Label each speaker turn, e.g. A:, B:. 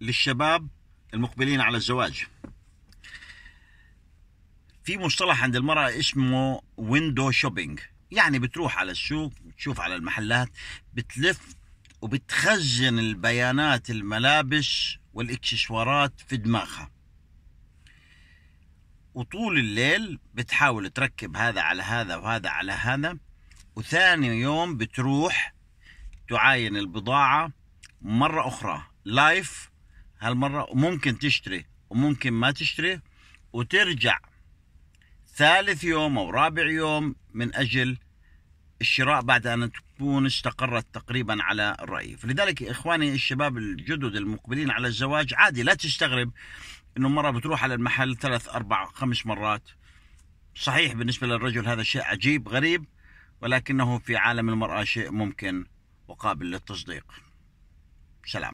A: للشباب المقبلين على الزواج في مصطلح عند المرأة اسمه ويندو شوبينج يعني بتروح على السوق بتشوف على المحلات بتلف وبتخزن البيانات الملابس والاكسسوارات في دماغها وطول الليل بتحاول تركب هذا على هذا وهذا على هذا وثاني يوم بتروح تعاين البضاعة مرة أخرى لايف هالمرة وممكن تشتري وممكن ما تشتري وترجع ثالث يوم أو رابع يوم من أجل الشراء بعد أن تكون استقرت تقريبا على الرأي فلذلك إخواني الشباب الجدد المقبلين على الزواج عادي لا تستغرب أنه مرة بتروح على المحل ثلاث أربع خمس مرات صحيح بالنسبة للرجل هذا شيء عجيب غريب ولكنه في عالم المرأة شيء ممكن وقابل للتصديق سلام